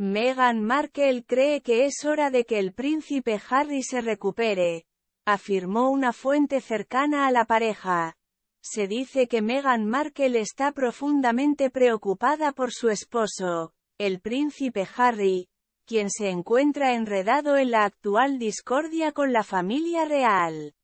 Meghan Markle cree que es hora de que el príncipe Harry se recupere, afirmó una fuente cercana a la pareja. Se dice que Meghan Markle está profundamente preocupada por su esposo, el príncipe Harry, quien se encuentra enredado en la actual discordia con la familia real.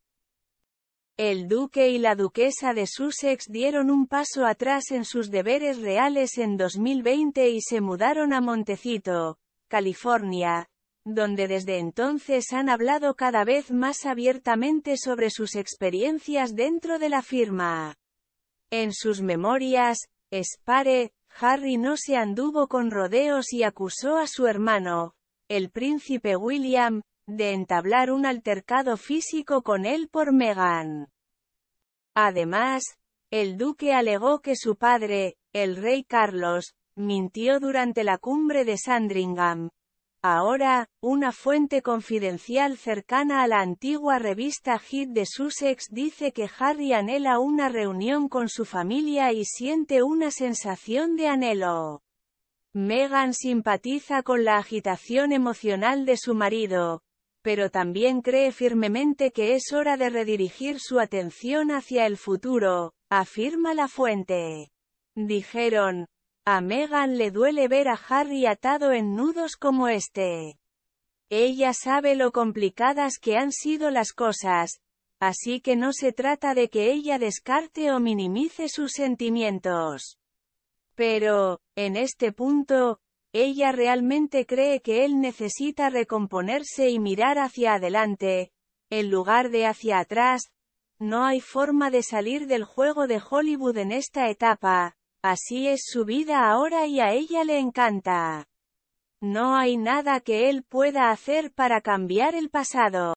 El duque y la duquesa de Sussex dieron un paso atrás en sus deberes reales en 2020 y se mudaron a Montecito, California, donde desde entonces han hablado cada vez más abiertamente sobre sus experiencias dentro de la firma. En sus memorias, Spare, Harry no se anduvo con rodeos y acusó a su hermano, el príncipe William, de entablar un altercado físico con él por Meghan. Además, el duque alegó que su padre, el rey Carlos, mintió durante la cumbre de Sandringham. Ahora, una fuente confidencial cercana a la antigua revista Hit de Sussex dice que Harry anhela una reunión con su familia y siente una sensación de anhelo. Meghan simpatiza con la agitación emocional de su marido, pero también cree firmemente que es hora de redirigir su atención hacia el futuro, afirma la fuente. Dijeron, a Megan le duele ver a Harry atado en nudos como este. Ella sabe lo complicadas que han sido las cosas, así que no se trata de que ella descarte o minimice sus sentimientos. Pero, en este punto, ella realmente cree que él necesita recomponerse y mirar hacia adelante, en lugar de hacia atrás. No hay forma de salir del juego de Hollywood en esta etapa, así es su vida ahora y a ella le encanta. No hay nada que él pueda hacer para cambiar el pasado.